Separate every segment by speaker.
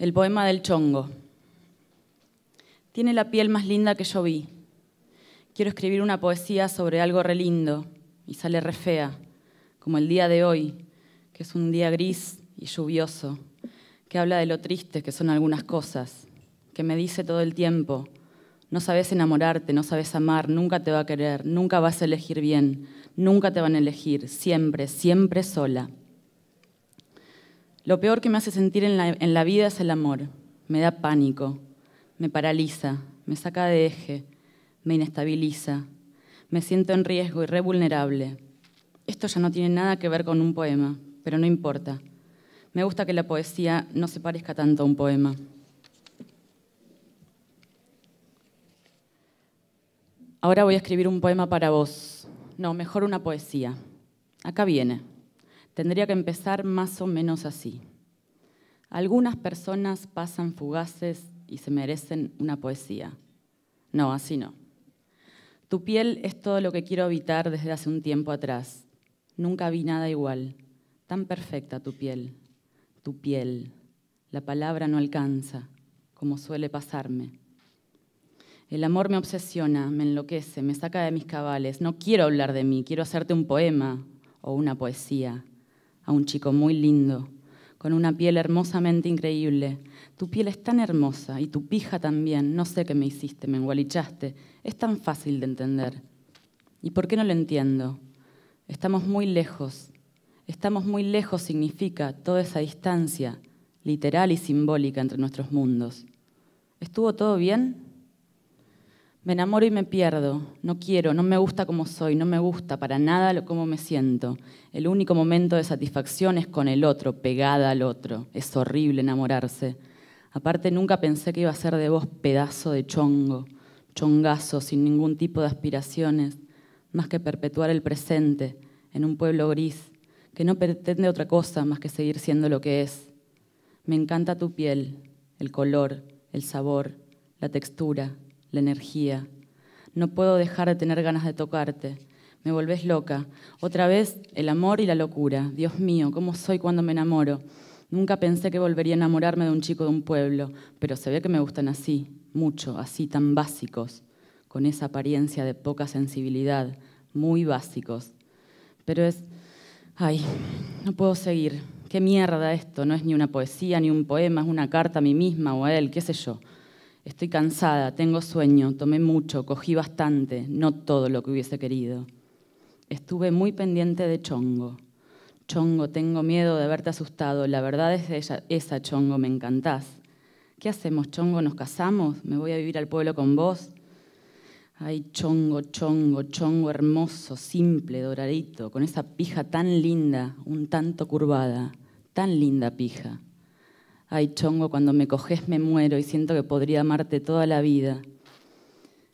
Speaker 1: El poema del chongo. Tiene la piel más linda que yo vi. Quiero escribir una poesía sobre algo re lindo y sale re fea, como el día de hoy, que es un día gris y lluvioso, que habla de lo triste que son algunas cosas, que me dice todo el tiempo, no sabes enamorarte, no sabes amar, nunca te va a querer, nunca vas a elegir bien, nunca te van a elegir, siempre, siempre sola. Lo peor que me hace sentir en la, vida es el amor. Me da pánico, me paraliza, me saca de eje, me inestabiliza, me siento en riesgo y revulnerable. Esto ya no tiene nada que ver con un poema, pero no importa. Me gusta que la poesía no se parezca tanto a un poema. Ahora voy a escribir un poema para vos. No, mejor una poesía. Acá viene tendría que empezar más o menos así. Algunas personas pasan fugaces y se merecen una poesía. No, así no. Tu piel es todo lo que quiero habitar desde hace un tiempo atrás. Nunca vi nada igual. Tan perfecta tu piel. Tu piel. La palabra no alcanza, como suele pasarme. El amor me obsesiona, me enloquece, me saca de mis cabales. No quiero hablar de mí, quiero hacerte un poema o una poesía a un chico muy lindo, con una piel hermosamente increíble. Tu piel es tan hermosa y tu pija también. No sé qué me hiciste, me engualichaste. Es tan fácil de entender. ¿Y por qué no lo entiendo? Estamos muy lejos. Estamos muy lejos significa toda esa distancia, literal y simbólica, entre nuestros mundos. ¿Estuvo todo bien? Me enamoro y me pierdo, no quiero, no me gusta como soy, no me gusta para nada cómo me siento. El único momento de satisfacción es con el otro, pegada al otro. Es horrible enamorarse. Aparte nunca pensé que iba a ser de vos pedazo de chongo, chongazo, sin ningún tipo de aspiraciones, más que perpetuar el presente en un pueblo gris, que no pretende otra cosa más que seguir siendo lo que es. Me encanta tu piel, el color, el sabor, la textura, la energía. No puedo dejar de tener ganas de tocarte. Me volvés loca. Otra vez el amor y la locura. Dios mío, ¿cómo soy cuando me enamoro? Nunca pensé que volvería a enamorarme de un chico de un pueblo, pero se ve que me gustan así, mucho, así, tan básicos, con esa apariencia de poca sensibilidad, muy básicos. Pero es, ay, no puedo seguir. Qué mierda esto, no es ni una poesía, ni un poema, es una carta a mí misma o a él, qué sé yo. Estoy cansada, tengo sueño, tomé mucho, cogí bastante, no todo lo que hubiese querido. Estuve muy pendiente de Chongo. Chongo, tengo miedo de haberte asustado. La verdad es esa, Chongo, me encantás. ¿Qué hacemos, Chongo? ¿Nos casamos? ¿Me voy a vivir al pueblo con vos? Ay, Chongo, Chongo, Chongo hermoso, simple, doradito, con esa pija tan linda, un tanto curvada, tan linda pija. Ay, chongo, cuando me coges me muero y siento que podría amarte toda la vida.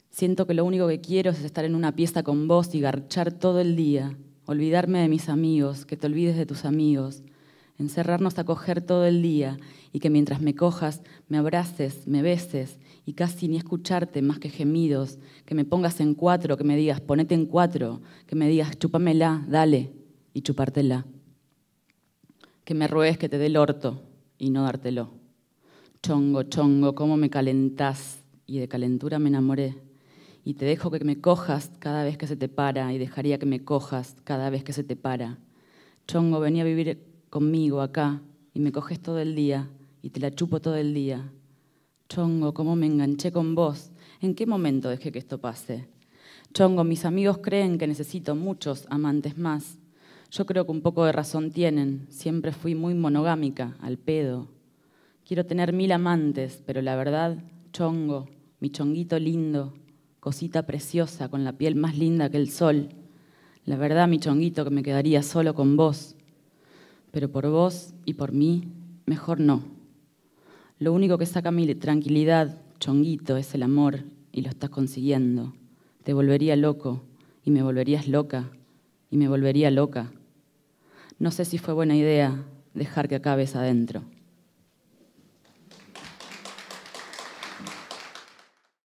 Speaker 1: Siento que lo único que quiero es estar en una pieza con vos y garchar todo el día, olvidarme de mis amigos, que te olvides de tus amigos, encerrarnos a coger todo el día y que mientras me cojas me abraces, me beses y casi ni escucharte más que gemidos, que me pongas en cuatro, que me digas ponete en cuatro, que me digas chúpamela, dale y chupártela. Que me ruegues que te dé el orto, y no dártelo. Chongo, chongo, cómo me calentás y de calentura me enamoré. Y te dejo que me cojas cada vez que se te para y dejaría que me cojas cada vez que se te para. Chongo, venía a vivir conmigo acá y me coges todo el día y te la chupo todo el día. Chongo, cómo me enganché con vos. ¿En qué momento dejé que esto pase? Chongo, mis amigos creen que necesito muchos amantes más yo creo que un poco de razón tienen. Siempre fui muy monogámica, al pedo. Quiero tener mil amantes, pero la verdad, chongo, mi chonguito lindo, cosita preciosa, con la piel más linda que el sol. La verdad, mi chonguito, que me quedaría solo con vos. Pero por vos y por mí, mejor no. Lo único que saca mi tranquilidad, chonguito, es el amor, y lo estás consiguiendo. Te volvería loco y me volverías loca y me volvería loca. No sé si fue buena idea dejar que acabes adentro.